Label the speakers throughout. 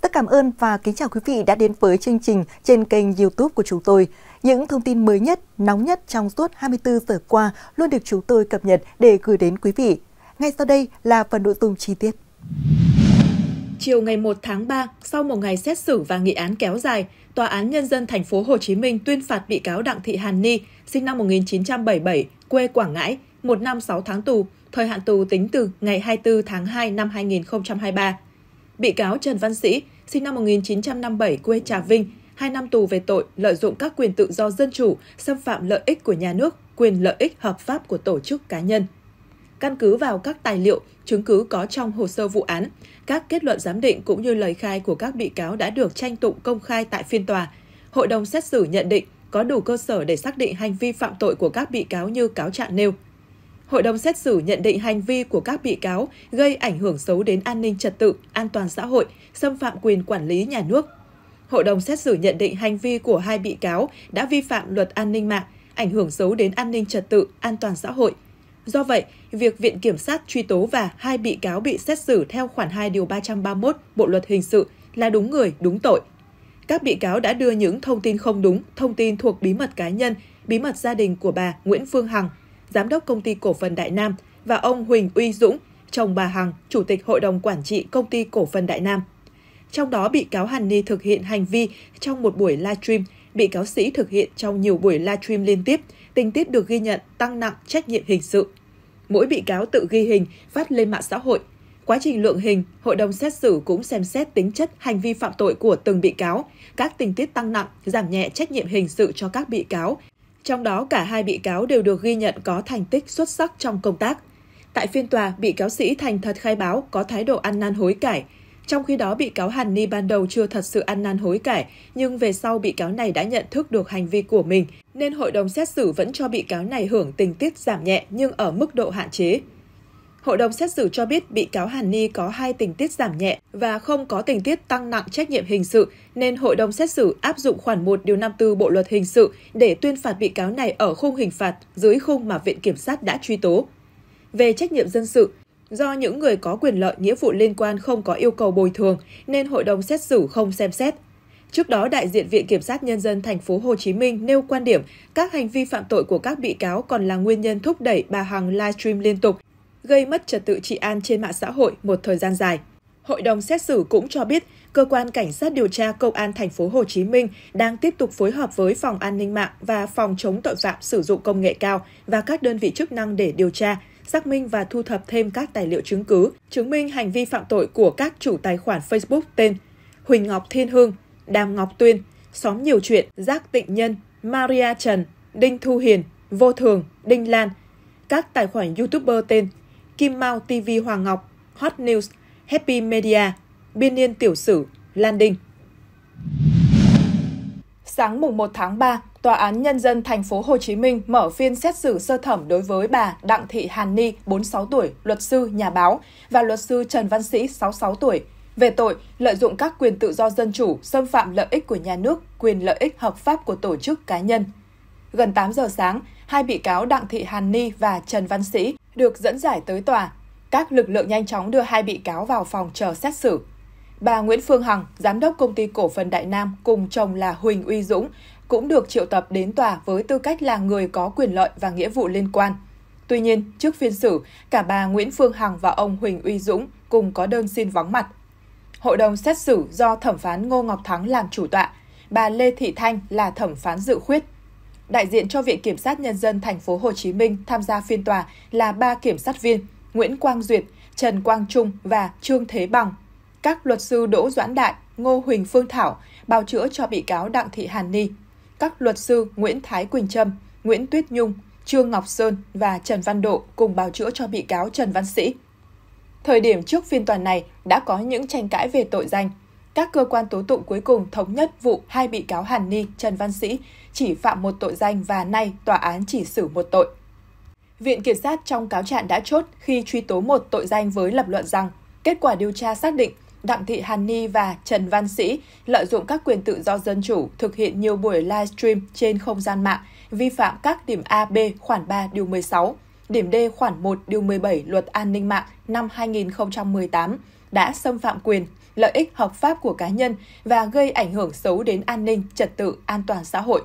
Speaker 1: tất cảm ơn và kính chào quý vị đã đến với chương trình trên kênh YouTube của chúng tôi. Những thông tin mới nhất, nóng nhất trong suốt 24 giờ qua luôn được chúng tôi cập nhật để gửi đến quý vị. Ngay sau đây là phần nội dung chi tiết. Chiều ngày 1 tháng 3, sau một ngày xét xử và nghị án kéo dài, Tòa án Nhân dân thành phố Hồ Chí Minh tuyên phạt bị cáo Đặng Thị Hàn Ni, sinh năm 1977, quê Quảng Ngãi, 1 năm 6 tháng tù, thời hạn tù tính từ ngày 24 tháng 2 năm 2023 bị cáo Trần Văn Sĩ, sinh năm 1957, quê Trà Vinh, 2 năm tù về tội lợi dụng các quyền tự do dân chủ, xâm phạm lợi ích của nhà nước, quyền lợi ích hợp pháp của tổ chức cá nhân. Căn cứ vào các tài liệu, chứng cứ có trong hồ sơ vụ án, các kết luận giám định cũng như lời khai của các bị cáo đã được tranh tụng công khai tại phiên tòa. Hội đồng xét xử nhận định có đủ cơ sở để xác định hành vi phạm tội của các bị cáo như cáo trạng nêu – hội đồng xét xử nhận định hành vi của các bị cáo gây ảnh hưởng xấu đến an ninh trật tự, an toàn xã hội, xâm phạm quyền quản lý nhà nước. Hội đồng xét xử nhận định hành vi của hai bị cáo đã vi phạm luật an ninh mạng, ảnh hưởng xấu đến an ninh trật tự, an toàn xã hội. Do vậy, việc Viện Kiểm sát truy tố và hai bị cáo bị xét xử theo khoản 2 điều 331 Bộ Luật Hình sự là đúng người, đúng tội. Các bị cáo đã đưa những thông tin không đúng, thông tin thuộc bí mật cá nhân, bí mật gia đình của bà Nguyễn Phương Hằng giám đốc công ty cổ phần Đại Nam và ông Huỳnh Uy Dũng, chồng bà Hằng, chủ tịch hội đồng quản trị công ty cổ phần Đại Nam. Trong đó bị cáo Hàn Ni thực hiện hành vi trong một buổi live stream bị cáo Sĩ thực hiện trong nhiều buổi live stream liên tiếp, tình tiết được ghi nhận tăng nặng trách nhiệm hình sự. Mỗi bị cáo tự ghi hình phát lên mạng xã hội. Quá trình lượng hình, hội đồng xét xử cũng xem xét tính chất hành vi phạm tội của từng bị cáo, các tình tiết tăng nặng, giảm nhẹ trách nhiệm hình sự cho các bị cáo trong đó cả hai bị cáo đều được ghi nhận có thành tích xuất sắc trong công tác. Tại phiên tòa, bị cáo Sĩ thành thật khai báo có thái độ ăn năn hối cải. Trong khi đó, bị cáo Hàn Ni ban đầu chưa thật sự ăn năn hối cải, nhưng về sau bị cáo này đã nhận thức được hành vi của mình, nên hội đồng xét xử vẫn cho bị cáo này hưởng tình tiết giảm nhẹ nhưng ở mức độ hạn chế. Hội đồng xét xử cho biết bị cáo Hàn Ni có hai tình tiết giảm nhẹ và không có tình tiết tăng nặng trách nhiệm hình sự, nên hội đồng xét xử áp dụng khoản 1 điều 54 Bộ luật hình sự để tuyên phạt bị cáo này ở khung hình phạt dưới khung mà viện kiểm sát đã truy tố. Về trách nhiệm dân sự, do những người có quyền lợi nghĩa vụ liên quan không có yêu cầu bồi thường nên hội đồng xét xử không xem xét. Trước đó, đại diện Viện Kiểm sát Nhân dân thành phố Hồ Chí Minh nêu quan điểm các hành vi phạm tội của các bị cáo còn là nguyên nhân thúc đẩy bà Hằng livestream liên tục gây mất trật tự trị an trên mạng xã hội một thời gian dài. Hội đồng xét xử cũng cho biết, cơ quan cảnh sát điều tra công an thành phố Hồ Chí Minh đang tiếp tục phối hợp với phòng an ninh mạng và phòng chống tội phạm sử dụng công nghệ cao và các đơn vị chức năng để điều tra, xác minh và thu thập thêm các tài liệu chứng cứ chứng minh hành vi phạm tội của các chủ tài khoản Facebook tên Huỳnh Ngọc Thiên Hương, Đàm Ngọc Tuyên, Xóm Nhiều Chuyện, Giác Tịnh Nhân, Maria Trần, Đinh Thu Hiền, Vô Thường, Đinh Lan, các tài khoản YouTuber tên Kim Mao TV Hoàng Ngọc, Hot News, Happy Media, Biên niên Tiểu Sử, Lan Đinh. Sáng mùng 1 tháng 3, Tòa án Nhân dân thành phố Hồ Chí Minh mở phiên xét xử sơ thẩm đối với bà Đặng Thị Hàn Ni, 46 tuổi, luật sư, nhà báo, và luật sư Trần Văn Sĩ, 66 tuổi, về tội lợi dụng các quyền tự do dân chủ, xâm phạm lợi ích của nhà nước, quyền lợi ích hợp pháp của tổ chức cá nhân gần 8 giờ sáng, hai bị cáo Đặng Thị Hàn Ni và Trần Văn Sĩ được dẫn giải tới tòa. Các lực lượng nhanh chóng đưa hai bị cáo vào phòng chờ xét xử. Bà Nguyễn Phương Hằng, giám đốc công ty cổ phần Đại Nam cùng chồng là Huỳnh Uy Dũng cũng được triệu tập đến tòa với tư cách là người có quyền lợi và nghĩa vụ liên quan. Tuy nhiên, trước phiên xử, cả bà Nguyễn Phương Hằng và ông Huỳnh Uy Dũng cùng có đơn xin vắng mặt. Hội đồng xét xử do thẩm phán Ngô Ngọc Thắng làm chủ tọa, bà Lê Thị Thanh là thẩm phán dự khuyết đại diện cho Viện Kiểm sát Nhân dân thành phố Hồ Chí Minh tham gia phiên tòa là ba kiểm sát viên Nguyễn Quang Duyệt, Trần Quang Trung và Trương Thế Bằng. Các luật sư Đỗ Doãn Đại, Ngô Huỳnh Phương Thảo bào chữa cho bị cáo Đặng Thị Hàn Ni. Các luật sư Nguyễn Thái Quỳnh Trâm, Nguyễn Tuyết Nhung, Trương Ngọc Sơn và Trần Văn Độ cùng bào chữa cho bị cáo Trần Văn Sĩ. Thời điểm trước phiên tòa này đã có những tranh cãi về tội danh các cơ quan tố tụng cuối cùng thống nhất vụ hai bị cáo Hàn Ni, Trần Văn Sĩ chỉ phạm một tội danh và nay tòa án chỉ xử một tội. Viện Kiểm sát trong cáo trạng đã chốt khi truy tố một tội danh với lập luận rằng kết quả điều tra xác định Đặng Thị Hàn Ni và Trần Văn Sĩ lợi dụng các quyền tự do dân chủ thực hiện nhiều buổi livestream trên không gian mạng, vi phạm các điểm A, B khoản 3 điều 16 điểm D khoản 1 điều 17 Luật An ninh mạng năm 2018 đã xâm phạm quyền, lợi ích hợp pháp của cá nhân và gây ảnh hưởng xấu đến an ninh, trật tự, an toàn xã hội.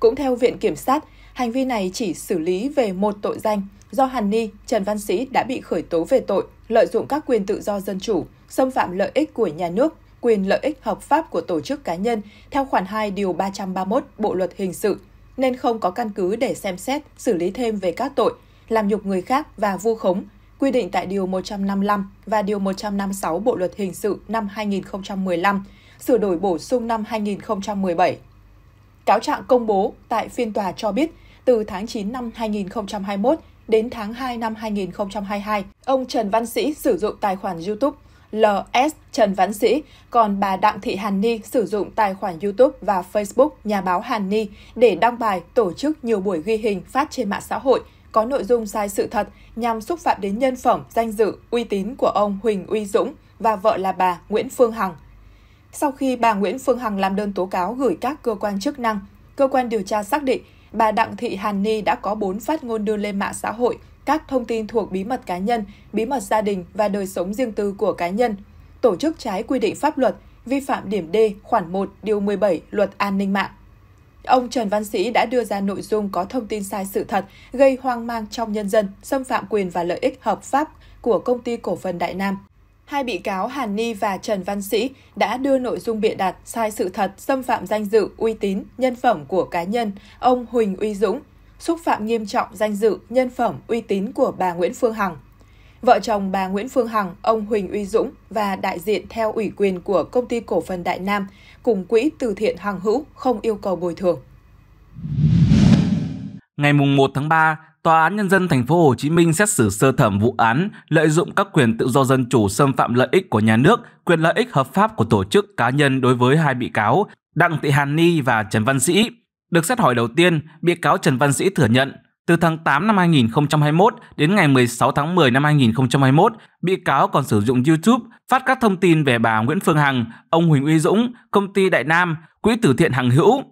Speaker 1: Cũng theo Viện Kiểm sát, hành vi này chỉ xử lý về một tội danh do Hàn Ni, Trần Văn Sĩ đã bị khởi tố về tội lợi dụng các quyền tự do dân chủ, xâm phạm lợi ích của nhà nước, quyền lợi ích hợp pháp của tổ chức cá nhân theo khoản 2 điều 331 Bộ luật hình sự nên không có căn cứ để xem xét xử lý thêm về các tội làm nhục người khác và vu khống, quy định tại Điều 155 và Điều 156 Bộ Luật Hình sự năm 2015, sửa đổi bổ sung năm 2017. Cáo trạng công bố tại phiên tòa cho biết, từ tháng 9 năm 2021 đến tháng 2 năm 2022, ông Trần Văn Sĩ sử dụng tài khoản YouTube LS Trần Văn Sĩ, còn bà Đặng Thị Hàn Ni sử dụng tài khoản YouTube và Facebook nhà báo Hàn Ni để đăng bài tổ chức nhiều buổi ghi hình phát trên mạng xã hội có nội dung sai sự thật nhằm xúc phạm đến nhân phẩm, danh dự, uy tín của ông Huỳnh Uy Dũng và vợ là bà Nguyễn Phương Hằng. Sau khi bà Nguyễn Phương Hằng làm đơn tố cáo gửi các cơ quan chức năng, cơ quan điều tra xác định bà Đặng Thị Hàn Ni đã có 4 phát ngôn đưa lên mạng xã hội các thông tin thuộc bí mật cá nhân, bí mật gia đình và đời sống riêng tư của cá nhân, tổ chức trái quy định pháp luật, vi phạm điểm D khoản 1 điều 17 Luật An ninh mạng. Ông Trần Văn Sĩ đã đưa ra nội dung có thông tin sai sự thật, gây hoang mang trong nhân dân, xâm phạm quyền và lợi ích hợp pháp của công ty cổ phần Đại Nam. Hai bị cáo Hàn Ni và Trần Văn Sĩ đã đưa nội dung bịa đặt sai sự thật xâm phạm danh dự, uy tín, nhân phẩm của cá nhân ông Huỳnh Uy Dũng, xúc phạm nghiêm trọng danh dự, nhân phẩm, uy tín của bà Nguyễn Phương Hằng, Vợ chồng bà Nguyễn Phương Hằng, ông Huỳnh Uy Dũng và đại diện theo ủy quyền của công ty cổ phần Đại Nam cùng quỹ từ thiện Hằng Hữu không yêu cầu bồi thường.
Speaker 2: Ngày 1 tháng 3, Tòa án Nhân dân Thành phố Hồ Chí Minh xét xử sơ thẩm vụ án lợi dụng các quyền tự do dân chủ xâm phạm lợi ích của nhà nước, quyền lợi ích hợp pháp của tổ chức cá nhân đối với hai bị cáo Đặng Thị Hàn Ni và Trần Văn Sĩ. Được xét hỏi đầu tiên, bị cáo Trần Văn Sĩ thừa nhận từ tháng 8 năm 2021 đến ngày 16 tháng 10 năm 2021, bị cáo còn sử dụng YouTube phát các thông tin về bà Nguyễn Phương Hằng, ông Huỳnh Uy Dũng, công ty Đại Nam, quỹ từ thiện Hằng Hữu.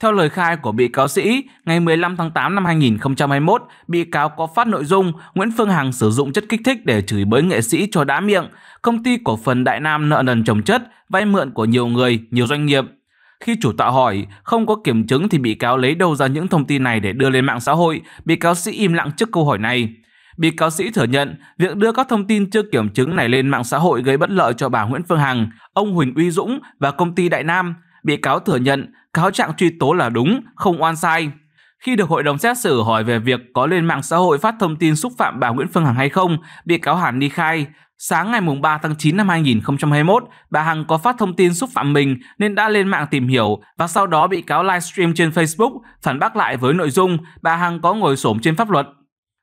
Speaker 2: Theo lời khai của bị cáo Sĩ, ngày 15 tháng 8 năm 2021, bị cáo có phát nội dung Nguyễn Phương Hằng sử dụng chất kích thích để chửi bới nghệ sĩ cho đã miệng, công ty cổ phần Đại Nam nợ nần trồng chất, vay mượn của nhiều người, nhiều doanh nghiệp, khi chủ tọa hỏi, không có kiểm chứng thì bị cáo lấy đâu ra những thông tin này để đưa lên mạng xã hội, bị cáo sĩ im lặng trước câu hỏi này. Bị cáo sĩ thừa nhận việc đưa các thông tin chưa kiểm chứng này lên mạng xã hội gây bất lợi cho bà Nguyễn Phương Hằng, ông Huỳnh Uy Dũng và công ty Đại Nam. Bị cáo thừa nhận cáo trạng truy tố là đúng, không oan sai. Khi được hội đồng xét xử hỏi về việc có lên mạng xã hội phát thông tin xúc phạm bà Nguyễn Phương Hằng hay không, bị cáo Hàn Ni khai Sáng ngày 3 tháng 9 năm 2021, bà Hằng có phát thông tin xúc phạm mình nên đã lên mạng tìm hiểu và sau đó bị cáo livestream trên Facebook phản bác lại với nội dung bà Hằng có ngồi xổm trên pháp luật.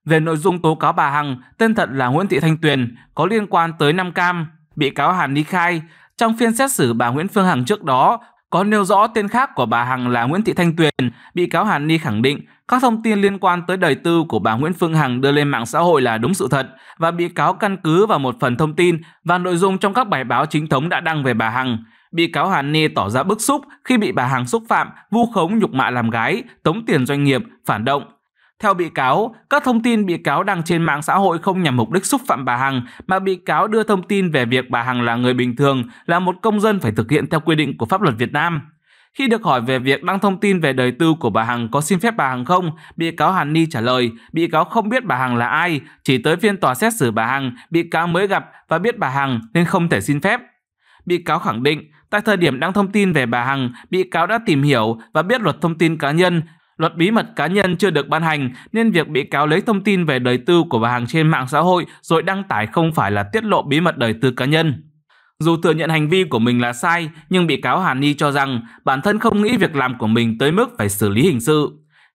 Speaker 2: Về nội dung tố cáo bà Hằng, tên thật là Nguyễn Thị Thanh Tuyền, có liên quan tới Nam Cam, bị cáo Hàn Ni khai, trong phiên xét xử bà Nguyễn Phương Hằng trước đó, có nêu rõ tên khác của bà Hằng là Nguyễn Thị Thanh Tuyền, bị cáo Hàn Ni khẳng định các thông tin liên quan tới đời tư của bà Nguyễn Phương Hằng đưa lên mạng xã hội là đúng sự thật và bị cáo căn cứ vào một phần thông tin và nội dung trong các bài báo chính thống đã đăng về bà Hằng. Bị cáo Hàn Ni tỏ ra bức xúc khi bị bà Hằng xúc phạm, vu khống nhục mạ làm gái, tống tiền doanh nghiệp, phản động, theo bị cáo, các thông tin bị cáo đăng trên mạng xã hội không nhằm mục đích xúc phạm bà Hằng, mà bị cáo đưa thông tin về việc bà Hằng là người bình thường, là một công dân phải thực hiện theo quy định của pháp luật Việt Nam. Khi được hỏi về việc đăng thông tin về đời tư của bà Hằng có xin phép bà Hằng không, bị cáo Hàn Ni trả lời, bị cáo không biết bà Hằng là ai, chỉ tới phiên tòa xét xử bà Hằng, bị cáo mới gặp và biết bà Hằng nên không thể xin phép. Bị cáo khẳng định, tại thời điểm đăng thông tin về bà Hằng, bị cáo đã tìm hiểu và biết luật thông tin cá nhân Luật bí mật cá nhân chưa được ban hành nên việc bị cáo lấy thông tin về đời tư của bà Hằng trên mạng xã hội rồi đăng tải không phải là tiết lộ bí mật đời tư cá nhân. Dù thừa nhận hành vi của mình là sai, nhưng bị cáo Hàn Ni cho rằng bản thân không nghĩ việc làm của mình tới mức phải xử lý hình sự.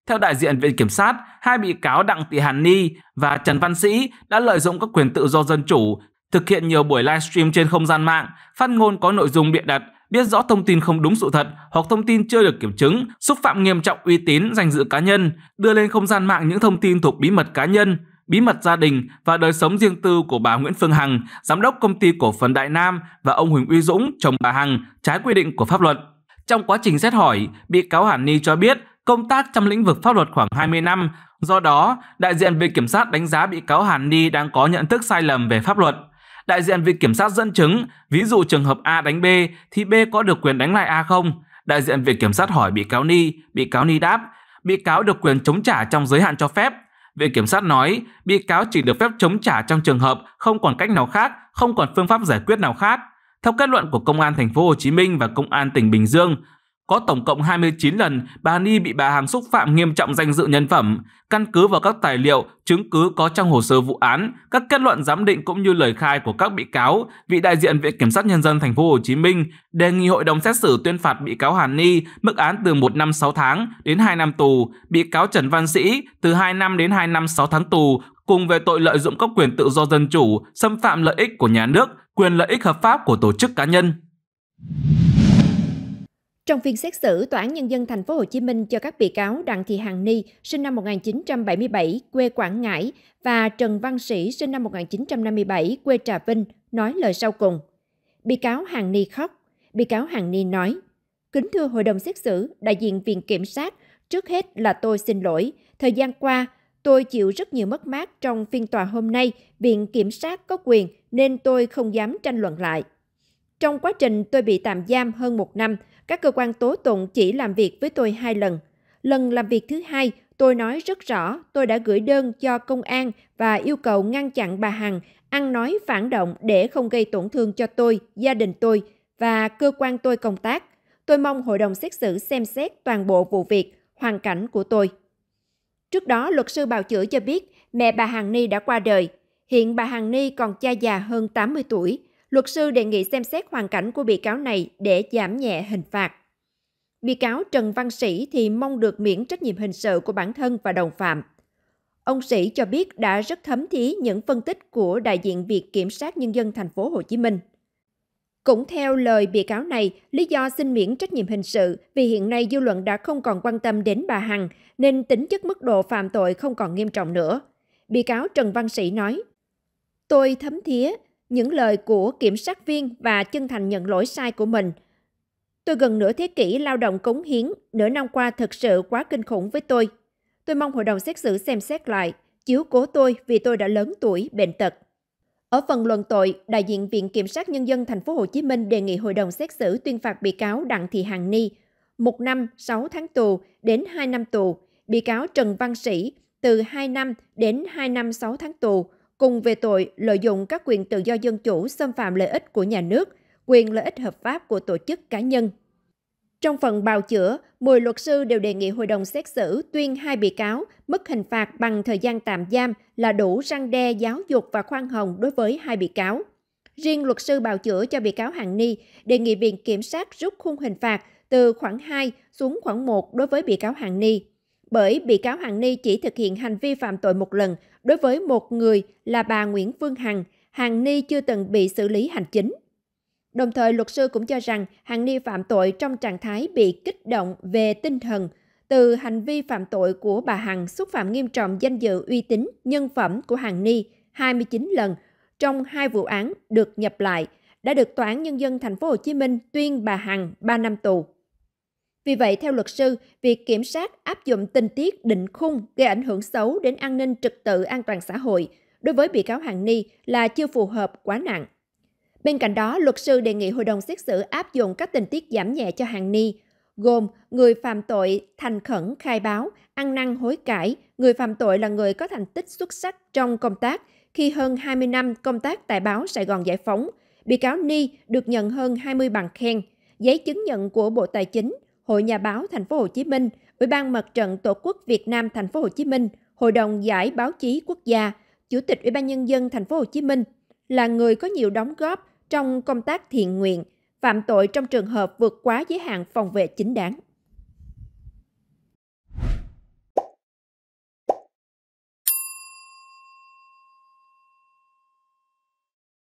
Speaker 2: Theo đại diện Viện Kiểm sát, hai bị cáo Đặng Thị Hàn Ni và Trần Văn Sĩ đã lợi dụng các quyền tự do dân chủ, thực hiện nhiều buổi livestream trên không gian mạng, phát ngôn có nội dung bịa đặt biết rõ thông tin không đúng sự thật hoặc thông tin chưa được kiểm chứng, xúc phạm nghiêm trọng uy tín, danh dự cá nhân, đưa lên không gian mạng những thông tin thuộc bí mật cá nhân, bí mật gia đình và đời sống riêng tư của bà Nguyễn Phương Hằng, giám đốc công ty cổ phần Đại Nam và ông Huỳnh Uy Dũng, chồng bà Hằng, trái quy định của pháp luật. Trong quá trình xét hỏi, bị cáo Hàn Ni cho biết công tác trong lĩnh vực pháp luật khoảng 20 năm, do đó, đại diện viện kiểm sát đánh giá bị cáo Hàn Ni đang có nhận thức sai lầm về pháp luật. Đại diện Viện Kiểm sát dẫn chứng, ví dụ trường hợp A đánh B thì B có được quyền đánh lại A không? Đại diện Viện Kiểm sát hỏi bị cáo Ni, bị cáo Ni đáp, bị cáo được quyền chống trả trong giới hạn cho phép. Viện Kiểm sát nói, bị cáo chỉ được phép chống trả trong trường hợp không còn cách nào khác, không còn phương pháp giải quyết nào khác. Theo kết luận của Công an Thành phố Hồ Chí Minh và Công an tỉnh Bình Dương, có tổng cộng 29 lần bà Ni bị bà Hằng xúc phạm nghiêm trọng danh dự nhân phẩm. Căn cứ vào các tài liệu, chứng cứ có trong hồ sơ vụ án, các kết luận giám định cũng như lời khai của các bị cáo, vị đại diện Viện Kiểm sát Nhân dân Thành phố Hồ Chí Minh đề nghị hội đồng xét xử tuyên phạt bị cáo Hàn Ni mức án từ 1 năm 6 tháng đến 2 năm tù, bị cáo Trần Văn Sĩ từ 2 năm đến 2 năm 6 tháng tù cùng về tội lợi dụng các quyền tự do dân chủ, xâm phạm lợi ích của nhà nước, quyền lợi ích hợp pháp của tổ chức cá nhân.
Speaker 3: Trong phiên xét xử, Tòa án Nhân dân Thành phố Hồ Chí Minh cho các bị cáo Đặng Thị Hằng Ni, sinh năm 1977, quê Quảng Ngãi, và Trần Văn Sĩ, sinh năm 1957, quê Trà Vinh, nói lời sau cùng. Bị cáo Hằng Ni khóc. Bị cáo Hằng Ni nói, Kính thưa Hội đồng xét xử, đại diện Viện Kiểm sát, trước hết là tôi xin lỗi. Thời gian qua, tôi chịu rất nhiều mất mát trong phiên tòa hôm nay. Viện Kiểm sát có quyền nên tôi không dám tranh luận lại. Trong quá trình tôi bị tạm giam hơn một năm – các cơ quan tố tụng chỉ làm việc với tôi hai lần. Lần làm việc thứ hai, tôi nói rất rõ tôi đã gửi đơn cho công an và yêu cầu ngăn chặn bà Hằng ăn nói phản động để không gây tổn thương cho tôi, gia đình tôi và cơ quan tôi công tác. Tôi mong hội đồng xét xử xem xét toàn bộ vụ việc, hoàn cảnh của tôi. Trước đó, luật sư bào chữa cho biết mẹ bà Hằng Ni đã qua đời. Hiện bà Hằng Ni còn cha già hơn 80 tuổi, luật sư đề nghị xem xét hoàn cảnh của bị cáo này để giảm nhẹ hình phạt. Bị cáo Trần Văn Sĩ thì mong được miễn trách nhiệm hình sự của bản thân và đồng phạm. Ông Sĩ cho biết đã rất thấm thí những phân tích của đại diện Viện Kiểm sát Nhân dân thành phố Hồ Chí Minh. Cũng theo lời bị cáo này, lý do xin miễn trách nhiệm hình sự vì hiện nay dư luận đã không còn quan tâm đến bà Hằng, nên tính chất mức độ phạm tội không còn nghiêm trọng nữa. Bị cáo Trần Văn Sĩ nói, Tôi thấm thía, những lời của kiểm sát viên và chân thành nhận lỗi sai của mình. Tôi gần nửa thế kỷ lao động cống hiến, nửa năm qua thật sự quá kinh khủng với tôi. Tôi mong hội đồng xét xử xem xét lại, chiếu cố tôi vì tôi đã lớn tuổi, bệnh tật. Ở phần luận tội, đại diện Viện Kiểm sát Nhân dân Thành phố Hồ Chí Minh đề nghị hội đồng xét xử tuyên phạt bị cáo Đặng Thị Hằng Ni một năm 6 tháng tù đến 2 năm tù, bị cáo Trần Văn Sĩ từ 2 năm đến 2 năm 6 tháng tù, cùng về tội lợi dụng các quyền tự do dân chủ xâm phạm lợi ích của nhà nước, quyền lợi ích hợp pháp của tổ chức cá nhân. Trong phần bào chữa, 10 luật sư đều đề nghị hội đồng xét xử tuyên hai bị cáo mức hình phạt bằng thời gian tạm giam là đủ răng đe giáo dục và khoan hồng đối với hai bị cáo. Riêng luật sư bào chữa cho bị cáo Hằng Ni đề nghị Viện Kiểm sát rút khung hình phạt từ khoảng 2 xuống khoảng 1 đối với bị cáo Hằng Ni bởi bị cáo Hằng Ni chỉ thực hiện hành vi phạm tội một lần đối với một người là bà Nguyễn Phương Hằng, Hằng Ni chưa từng bị xử lý hành chính. Đồng thời, luật sư cũng cho rằng Hằng Ni phạm tội trong trạng thái bị kích động về tinh thần, từ hành vi phạm tội của bà Hằng xúc phạm nghiêm trọng danh dự uy tín, nhân phẩm của Hằng Ni 29 lần trong hai vụ án được nhập lại, đã được Tòa án Nhân dân Thành phố Hồ Chí Minh tuyên bà Hằng 3 năm tù. Vì vậy, theo luật sư, việc kiểm sát áp dụng tình tiết định khung gây ảnh hưởng xấu đến an ninh trật tự an toàn xã hội đối với bị cáo Hằng Ni là chưa phù hợp quá nặng. Bên cạnh đó, luật sư đề nghị hội đồng xét xử áp dụng các tình tiết giảm nhẹ cho Hằng Ni, gồm người phạm tội thành khẩn khai báo, ăn năn hối cải, người phạm tội là người có thành tích xuất sắc trong công tác khi hơn 20 năm công tác tại báo Sài Gòn Giải phóng, bị cáo Ni được nhận hơn 20 bằng khen, giấy chứng nhận của Bộ Tài chính, Hội Nhà báo Thành phố Hồ Chí Minh, Ủy ban Mặt trận Tổ quốc Việt Nam Thành phố Hồ Chí Minh, Hội đồng Giải báo chí quốc gia, Chủ tịch Ủy ban Nhân dân Thành phố Hồ Chí Minh là người có nhiều đóng góp trong công tác thiện nguyện, phạm tội trong trường hợp vượt quá giới hạn phòng vệ chính đáng.